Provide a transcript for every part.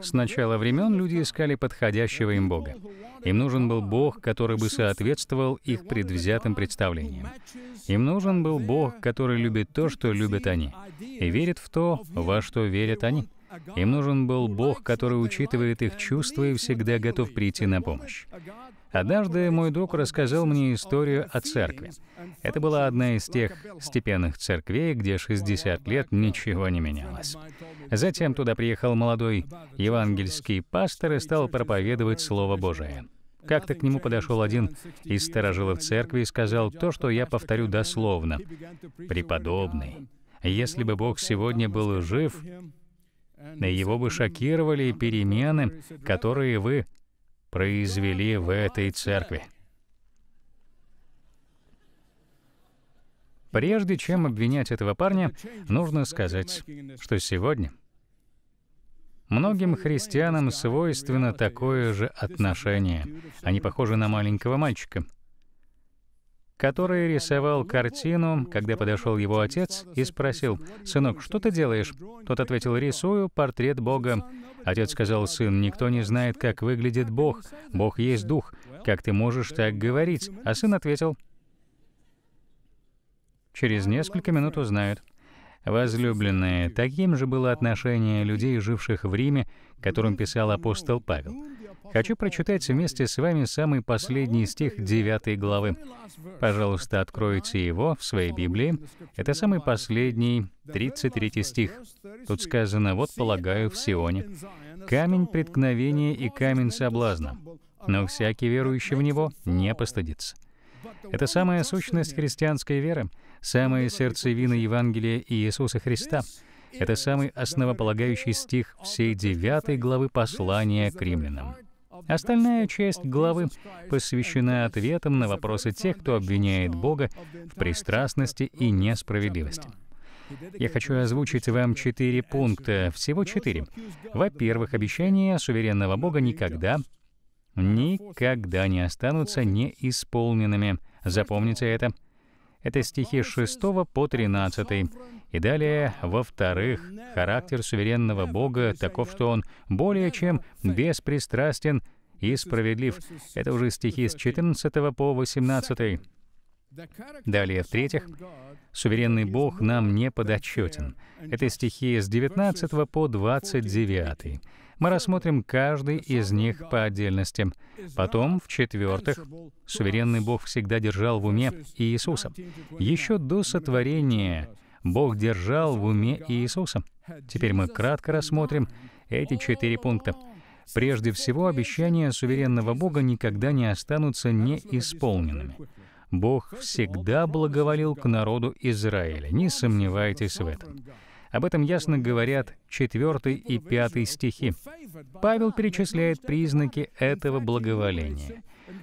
С начала времен люди искали подходящего им Бога. Им нужен был Бог, который бы соответствовал их предвзятым представлениям. Им нужен был Бог, который любит то, что любят они, и верит в то, во что верят они. Им нужен был Бог, который учитывает их чувства и всегда готов прийти на помощь. Однажды мой друг рассказал мне историю о церкви. Это была одна из тех степенных церквей, где 60 лет ничего не менялось. Затем туда приехал молодой евангельский пастор и стал проповедовать Слово Божие. Как-то к нему подошел один из сторожилов церкви и сказал то, что я повторю дословно. «Преподобный, если бы Бог сегодня был жив, его бы шокировали перемены, которые вы произвели в этой церкви. Прежде чем обвинять этого парня, нужно сказать, что сегодня многим христианам свойственно такое же отношение. Они похожи на маленького мальчика — который рисовал картину, когда подошел его отец и спросил, «Сынок, что ты делаешь?» Тот ответил, «Рисую портрет Бога». Отец сказал, «Сын, никто не знает, как выглядит Бог. Бог есть Дух. Как ты можешь так говорить?» А сын ответил, «Через несколько минут узнают». Возлюбленные, таким же было отношение людей, живших в Риме, которым писал апостол Павел. Хочу прочитать вместе с вами самый последний стих 9 главы. Пожалуйста, откройте его в своей Библии. Это самый последний, 33 стих. Тут сказано, «Вот полагаю в Сионе, камень преткновения и камень соблазна, но всякий верующий в него не постыдится». Это самая сущность христианской веры, самое сердцевина Евангелия Иисуса Христа. Это самый основополагающий стих всей девятой главы послания к римлянам. Остальная часть главы посвящена ответам на вопросы тех, кто обвиняет Бога в пристрастности и несправедливости. Я хочу озвучить вам четыре пункта, всего четыре. Во-первых, обещания суверенного Бога никогда, никогда не останутся неисполненными. Запомните это — это стихи 6 по 13. И далее, во-вторых, характер суверенного Бога таков, что Он более чем беспристрастен и справедлив. Это уже стихи с 14 по 18. Далее, в-третьих, суверенный Бог нам не подотчетен. Это стихи с 19 по 29. Мы рассмотрим каждый из них по отдельности. Потом, в-четвертых, суверенный Бог всегда держал в уме Иисуса. Еще до сотворения Бог держал в уме Иисуса. Теперь мы кратко рассмотрим эти четыре пункта. Прежде всего, обещания суверенного Бога никогда не останутся неисполненными. Бог всегда благоволил к народу Израиля, не сомневайтесь в этом. Об этом ясно говорят 4 и 5 стихи. Павел перечисляет признаки этого благоволения.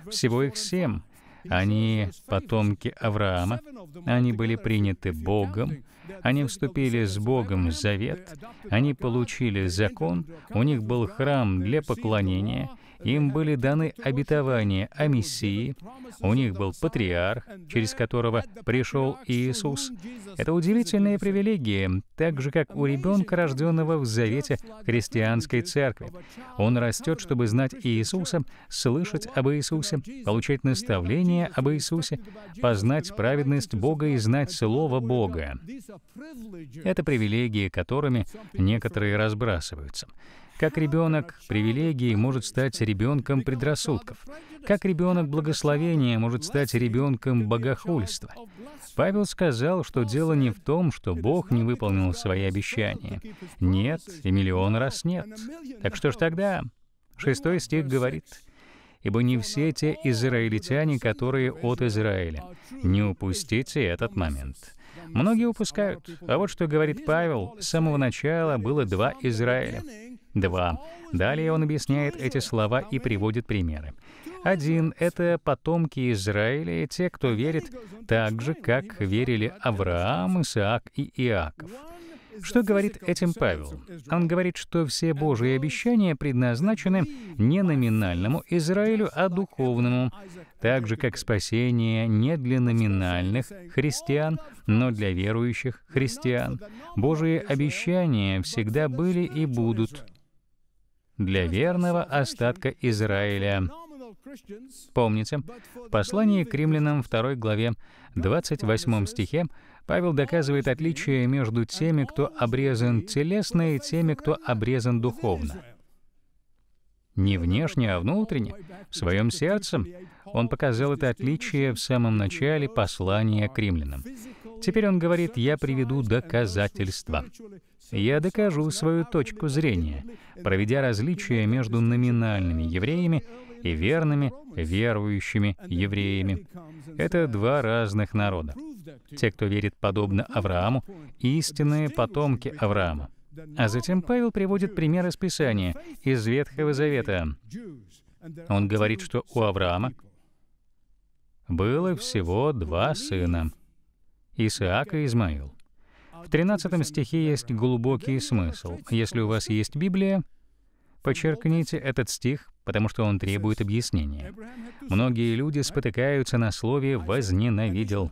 Всего их семь. Они потомки Авраама, они были приняты Богом, они вступили с Богом в завет, они получили закон, у них был храм для поклонения — им были даны обетования о Мессии, у них был патриарх, через которого пришел Иисус. Это удивительные привилегии, так же, как у ребенка, рожденного в завете христианской церкви. Он растет, чтобы знать Иисуса, слышать об Иисусе, получать наставления об Иисусе, познать праведность Бога и знать Слово Бога. Это привилегии, которыми некоторые разбрасываются. Как ребенок привилегии может стать ребенком предрассудков. Как ребенок благословения может стать ребенком богохульства. Павел сказал, что дело не в том, что Бог не выполнил свои обещания. Нет, и миллион раз нет. Так что ж тогда? Шестой стих говорит, «Ибо не все те израильтяне, которые от Израиля». Не упустите этот момент. Многие упускают. А вот что говорит Павел, с самого начала было два Израиля. Два. Далее он объясняет эти слова и приводит примеры. Один — это потомки Израиля, те, кто верит так же, как верили Авраам, Исаак и Иаков. Что говорит этим Павел? Он говорит, что все Божьи обещания предназначены не номинальному Израилю, а духовному, так же как спасение не для номинальных христиан, но для верующих христиан. Божьи обещания всегда были и будут для верного остатка Израиля. Помните, в послании к римлянам 2 главе 28 стихе Павел доказывает отличие между теми, кто обрезан телесно, и теми, кто обрезан духовно. Не внешне, а внутренне, в своем сердце, он показал это отличие в самом начале послания к римлянам. Теперь он говорит, «Я приведу доказательства». Я докажу свою точку зрения, проведя различия между номинальными евреями и верными, верующими евреями. Это два разных народа. Те, кто верит подобно Аврааму, истинные потомки Авраама. А затем Павел приводит пример из Писания, из Ветхого Завета. Он говорит, что у Авраама было всего два сына — Исаак и Измаил. В 13 стихе есть глубокий смысл. Если у вас есть Библия, Подчеркните этот стих, потому что он требует объяснения. Многие люди спотыкаются на слове «возненавидел».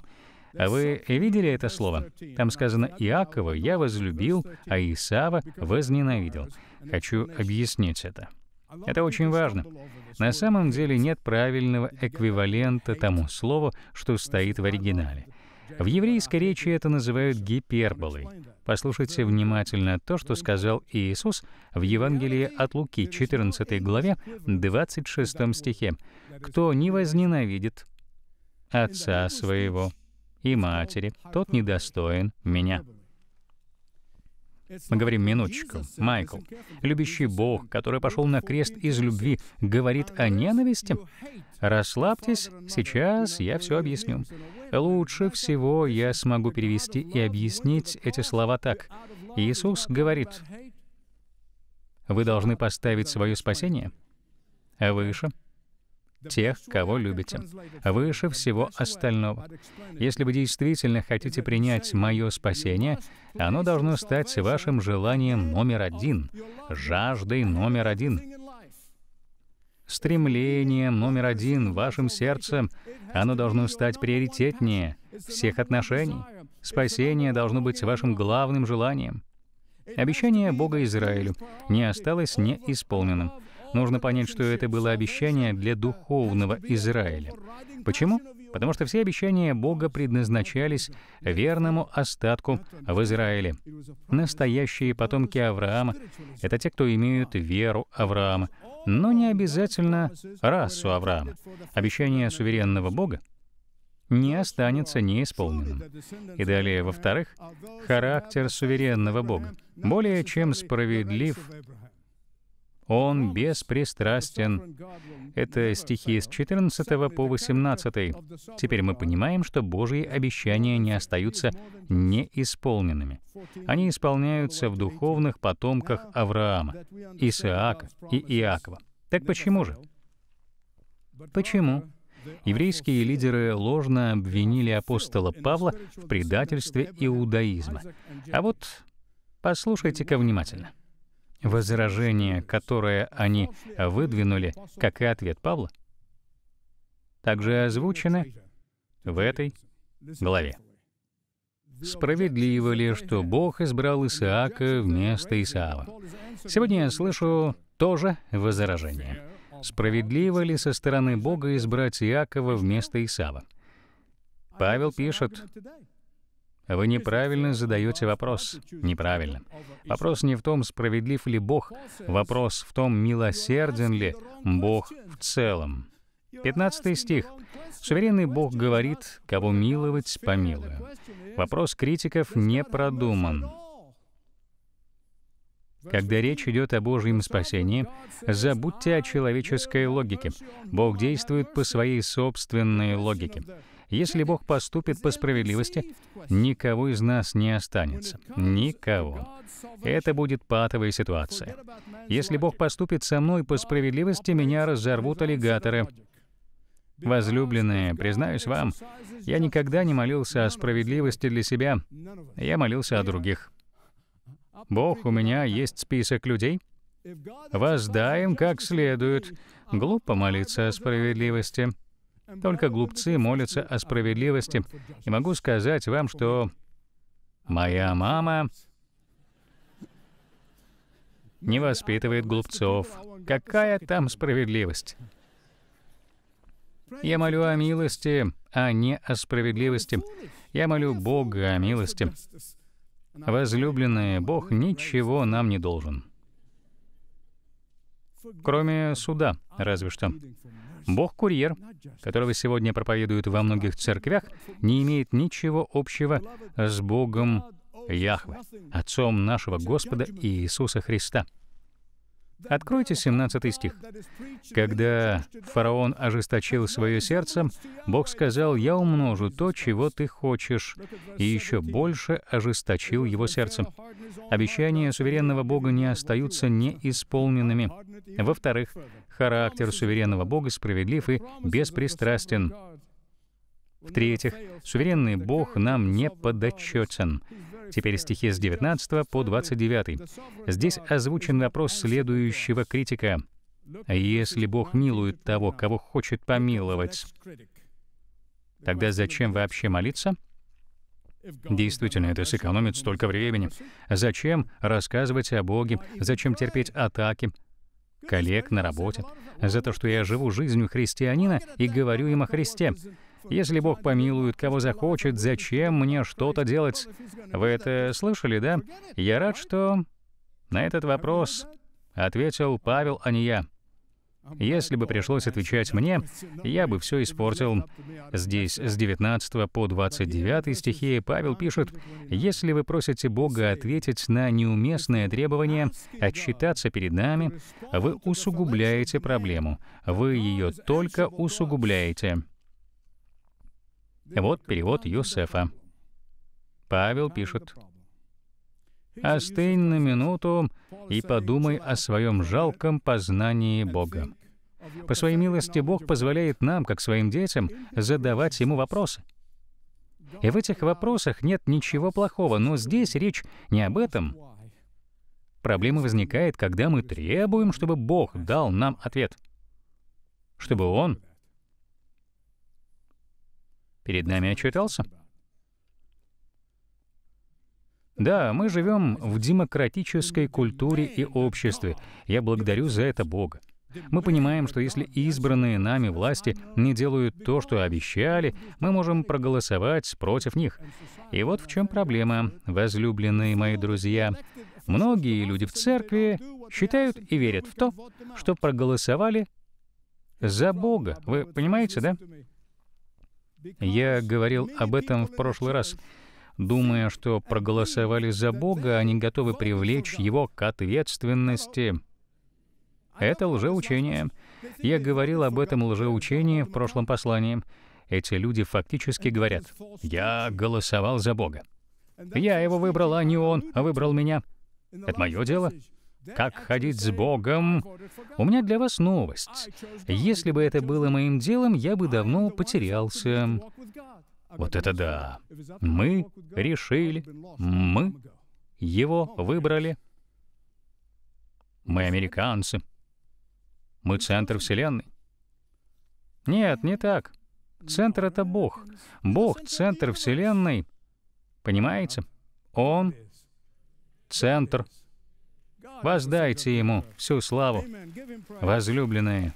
А вы видели это слово? Там сказано «Иакова я возлюбил, а Исава возненавидел». Хочу объяснить это. Это очень важно. На самом деле нет правильного эквивалента тому слову, что стоит в оригинале — в еврейской речи это называют гиперболой. Послушайте внимательно то, что сказал Иисус в Евангелии от Луки, 14 главе, 26 стихе. «Кто не возненавидит отца своего и матери, тот недостоин меня». Мы говорим «минуточку». Майкл, любящий Бог, который пошел на крест из любви, говорит о ненависти? Расслабьтесь, сейчас я все объясню. Лучше всего я смогу перевести и объяснить эти слова так. Иисус говорит, вы должны поставить свое спасение выше тех, кого любите, выше всего остального. Если вы действительно хотите принять мое спасение, оно должно стать вашим желанием номер один, жаждой номер один стремлением номер один в вашем сердце. Оно должно стать приоритетнее всех отношений. Спасение должно быть вашим главным желанием. Обещание Бога Израилю не осталось неисполненным. Нужно понять, что это было обещание для духовного Израиля. Почему? Потому что все обещания Бога предназначались верному остатку в Израиле. Настоящие потомки Авраама — это те, кто имеют веру Авраама, но не обязательно расу Авраама. Обещание суверенного Бога не останется неисполненным. И далее, во-вторых, характер суверенного Бога более чем справедлив он беспристрастен. Это стихи с 14 по 18. Теперь мы понимаем, что Божьи обещания не остаются неисполненными. Они исполняются в духовных потомках Авраама, Исаака и Иакова. Так почему же? Почему? Еврейские лидеры ложно обвинили апостола Павла в предательстве иудаизма. А вот послушайте-ка внимательно возражение, которое они выдвинули, как и ответ Павла, также озвучены в этой главе. Справедливо ли, что Бог избрал Исаака вместо Исаава? Сегодня я слышу тоже возражение. Справедливо ли со стороны Бога избрать Иакова вместо Исаава? Павел пишет, вы неправильно задаете вопрос. Неправильно. Вопрос не в том, справедлив ли Бог. Вопрос в том, милосерден ли Бог в целом. 15 стих. Суверенный Бог говорит, кого миловать, помилую. Вопрос критиков не продуман. Когда речь идет о Божьем спасении, забудьте о человеческой логике. Бог действует по своей собственной логике. Если Бог поступит по справедливости, никого из нас не останется. Никого. Это будет патовая ситуация. Если Бог поступит со мной по справедливости, меня разорвут аллигаторы. Возлюбленные, признаюсь вам, я никогда не молился о справедливости для себя, я молился о других. Бог, у меня есть список людей. Воздаем как следует. Глупо молиться о справедливости. Только глупцы молятся о справедливости. И могу сказать вам, что моя мама не воспитывает глупцов. Какая там справедливость? Я молю о милости, а не о справедливости. Я молю Бога о милости. Возлюбленные, Бог ничего нам не должен. Кроме суда, разве что. Бог-курьер, которого сегодня проповедуют во многих церквях, не имеет ничего общего с Богом Яхве, Отцом нашего Господа Иисуса Христа. Откройте 17 стих. «Когда фараон ожесточил свое сердце, Бог сказал, «Я умножу то, чего ты хочешь», и еще больше ожесточил его сердце. Обещания суверенного Бога не остаются неисполненными. Во-вторых, характер суверенного Бога справедлив и беспристрастен. В-третьих, суверенный Бог нам не подотчетен. Теперь стихи с 19 по 29. Здесь озвучен вопрос следующего критика. «Если Бог милует того, кого хочет помиловать, тогда зачем вообще молиться?» Действительно, это сэкономит столько времени. Зачем рассказывать о Боге? Зачем терпеть атаки? коллег на работе, за то, что я живу жизнью христианина и говорю им о Христе. Если Бог помилует, кого захочет, зачем мне что-то делать? Вы это слышали, да? Я рад, что на этот вопрос ответил Павел, а не я. Если бы пришлось отвечать мне, я бы все испортил. Здесь с 19 по 29 стихи Павел пишет, «Если вы просите Бога ответить на неуместное требование, отчитаться перед нами, вы усугубляете проблему, вы ее только усугубляете». Вот перевод Юсефа. Павел пишет. «Остынь на минуту и подумай о своем жалком познании Бога». По своей милости Бог позволяет нам, как своим детям, задавать Ему вопросы. И в этих вопросах нет ничего плохого, но здесь речь не об этом. Проблема возникает, когда мы требуем, чтобы Бог дал нам ответ, чтобы Он перед нами очутался. Да, мы живем в демократической культуре и обществе. Я благодарю за это Бога. Мы понимаем, что если избранные нами власти не делают то, что обещали, мы можем проголосовать против них. И вот в чем проблема, возлюбленные мои друзья. Многие люди в церкви считают и верят в то, что проголосовали за Бога. Вы понимаете, да? Я говорил об этом в прошлый раз, думая, что проголосовали за Бога, они а готовы привлечь Его к ответственности. Это лжеучение. Я говорил об этом лжеучении в прошлом послании. Эти люди фактически говорят, «Я голосовал за Бога. Я его выбрал, а не он выбрал меня. Это мое дело как ходить с Богом. У меня для вас новость. Если бы это было моим делом, я бы давно потерялся. Вот это да. Мы решили, мы его выбрали. Мы американцы. Мы центр Вселенной. Нет, не так. Центр — это Бог. Бог — центр Вселенной. Понимаете? Он — центр Воздайте Ему всю славу. Возлюбленные,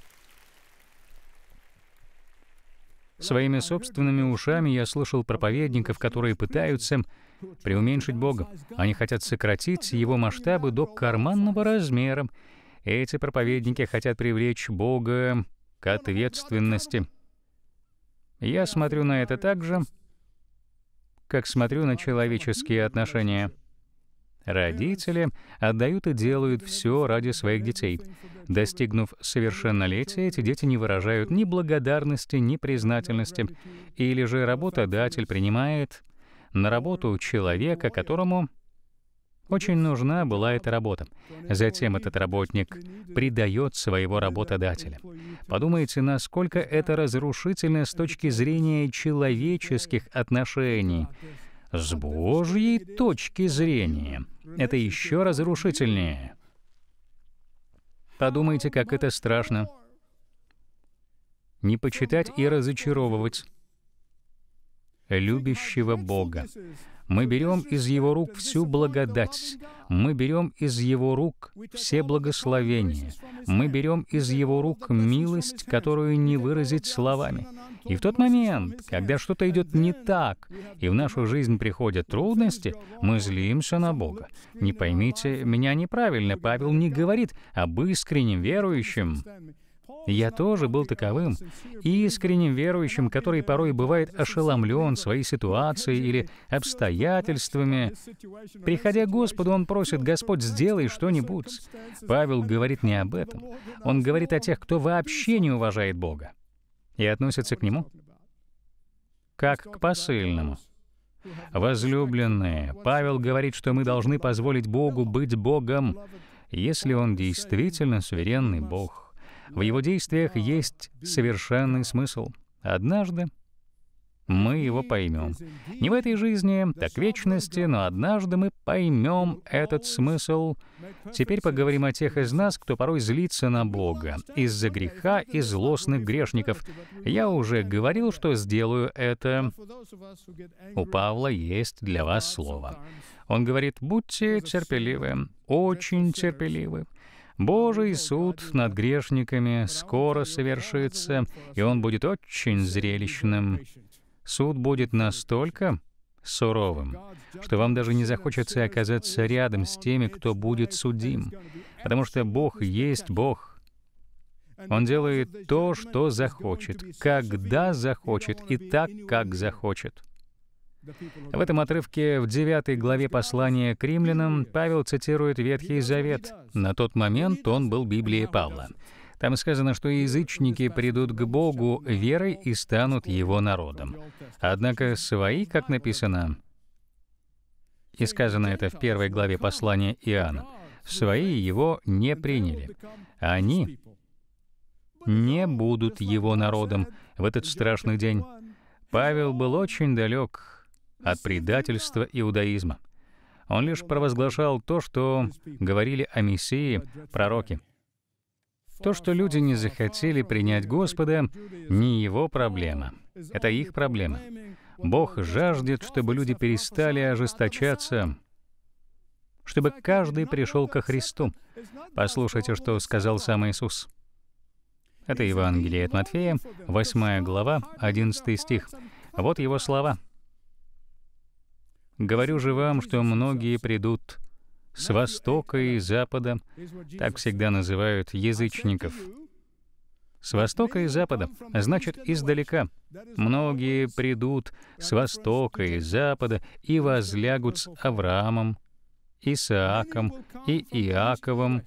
Своими собственными ушами я слышал проповедников, которые пытаются преуменьшить Бога. Они хотят сократить его масштабы до карманного размера. Эти проповедники хотят привлечь Бога к ответственности. Я смотрю на это так же, как смотрю на человеческие отношения. Родители отдают и делают все ради своих детей. Достигнув совершеннолетия, эти дети не выражают ни благодарности, ни признательности. Или же работодатель принимает на работу человека, которому очень нужна была эта работа. Затем этот работник предает своего работодателя. Подумайте, насколько это разрушительно с точки зрения человеческих отношений. С Божьей точки зрения это еще разрушительнее. Подумайте, как это страшно. Не почитать и разочаровывать любящего Бога. Мы берем из Его рук всю благодать. Мы берем из Его рук все благословения. Мы берем из Его рук милость, которую не выразить словами. И в тот момент, когда что-то идет не так, и в нашу жизнь приходят трудности, мы злимся на Бога. Не поймите меня неправильно, Павел не говорит об искреннем верующем, я тоже был таковым, искренним верующим, который порой бывает ошеломлен своей ситуацией или обстоятельствами. Приходя к Господу, он просит, «Господь, сделай что-нибудь». Павел говорит не об этом. Он говорит о тех, кто вообще не уважает Бога и относится к Нему как к посыльному. Возлюбленные, Павел говорит, что мы должны позволить Богу быть Богом, если Он действительно суверенный Бог. В его действиях есть совершенный смысл. Однажды мы его поймем. Не в этой жизни, так вечности, но однажды мы поймем этот смысл. Теперь поговорим о тех из нас, кто порой злится на Бога из-за греха и злостных грешников. Я уже говорил, что сделаю это. У Павла есть для вас слово. Он говорит, будьте терпеливы, очень терпеливы. Божий суд над грешниками скоро совершится, и он будет очень зрелищным. Суд будет настолько суровым, что вам даже не захочется оказаться рядом с теми, кто будет судим, потому что Бог есть Бог — он делает то, что захочет, когда захочет и так, как захочет. В этом отрывке в 9 главе послания к римлянам Павел цитирует Ветхий Завет. На тот момент он был Библией Павла. Там сказано, что язычники придут к Богу верой и станут его народом. Однако свои, как написано, и сказано это в первой главе послания Иоанна, свои его не приняли. Они не будут его народом в этот страшный день. Павел был очень далек от предательства иудаизма. Он лишь провозглашал то, что говорили о Мессии пророки. То, что люди не захотели принять Господа, не его проблема. Это их проблема. Бог жаждет, чтобы люди перестали ожесточаться, чтобы каждый пришел ко Христу. Послушайте, что сказал сам Иисус. Это Евангелие от Матфея, 8 глава, 11 стих. Вот его слова. Говорю же вам, что многие придут с востока и запада, так всегда называют язычников. С востока и запада, значит, издалека. Многие придут с востока и запада и возлягут с Авраамом, Исааком и Иаковом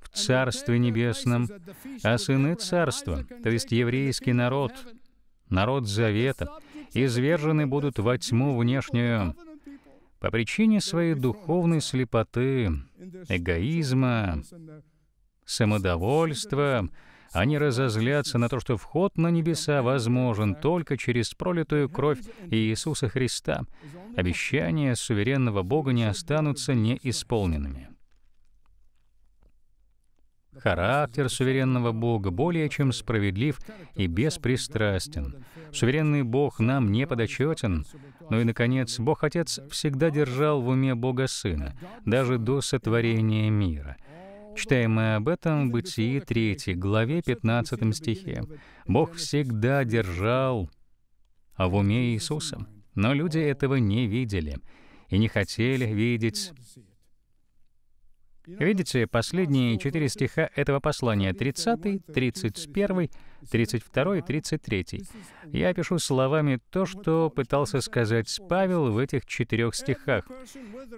в Царстве Небесном, а сыны Царства, то есть еврейский народ, народ Завета, извержены будут во тьму внешнюю по причине своей духовной слепоты, эгоизма, самодовольства, они разозлятся на то, что вход на небеса возможен только через пролитую кровь Иисуса Христа. Обещания суверенного Бога не останутся неисполненными. Характер суверенного Бога более чем справедлив и беспристрастен. Суверенный Бог нам не подотчетен. Ну и, наконец, Бог-Отец всегда держал в уме Бога Сына, даже до сотворения мира. Читаем мы об этом в Бытии 3 главе 15 стихе. Бог всегда держал а в уме Иисуса, но люди этого не видели и не хотели видеть Видите, последние четыре стиха этого послания, 30, 31, 32 и 33. Я пишу словами то, что пытался сказать Павел в этих четырех стихах.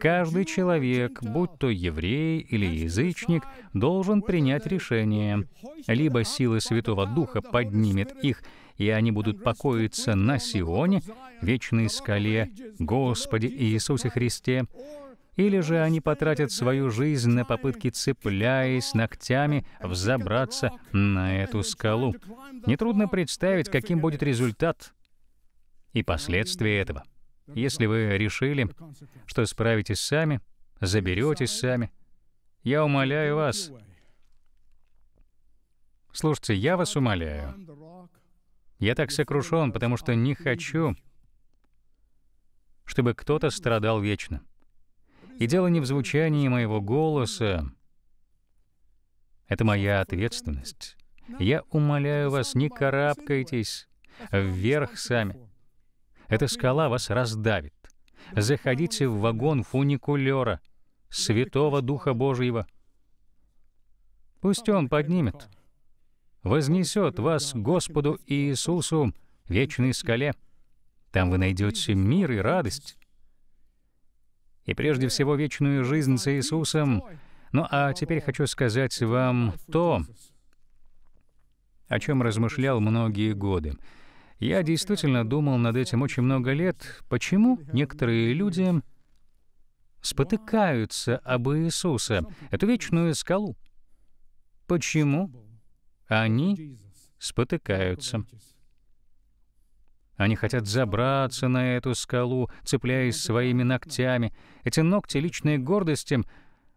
Каждый человек, будь то еврей или язычник, должен принять решение. Либо сила Святого Духа поднимет их, и они будут покоиться на Сионе, вечной скале, Господе Иисусе Христе, или же они потратят свою жизнь на попытки, цепляясь ногтями, взобраться на эту скалу. Нетрудно представить, каким будет результат и последствия этого. Если вы решили, что справитесь сами, заберетесь сами, я умоляю вас. Слушайте, я вас умоляю. Я так сокрушен, потому что не хочу, чтобы кто-то страдал вечно. И дело не в звучании моего голоса. Это моя ответственность. Я умоляю вас, не карабкайтесь вверх сами. Эта скала вас раздавит. Заходите в вагон фуникулера, Святого Духа Божьего. Пусть Он поднимет, вознесет вас Господу Иисусу, вечной скале. Там вы найдете мир и радость и прежде всего вечную жизнь с Иисусом. Ну а теперь хочу сказать вам то, о чем размышлял многие годы. Я действительно думал над этим очень много лет, почему некоторые люди спотыкаются об Иисуса, эту вечную скалу. Почему они спотыкаются? Они хотят забраться на эту скалу, цепляясь своими ногтями. Эти ногти личной гордости,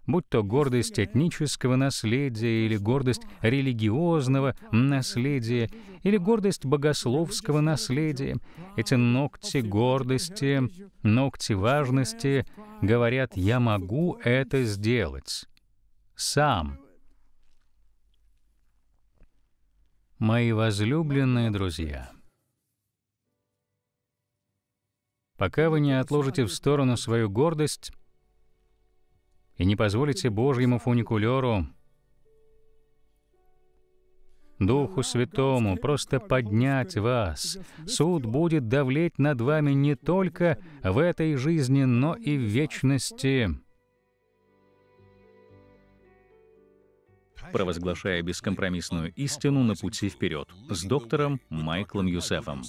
будь то гордость этнического наследия или гордость религиозного наследия или гордость богословского наследия, эти ногти гордости, ногти важности говорят «я могу это сделать» сам. Мои возлюбленные друзья — пока вы не отложите в сторону свою гордость и не позволите Божьему фуникулеру, Духу Святому, просто поднять вас. Суд будет давлеть над вами не только в этой жизни, но и в вечности. провозглашая бескомпромиссную истину на пути вперед с доктором Майклом Юсефом.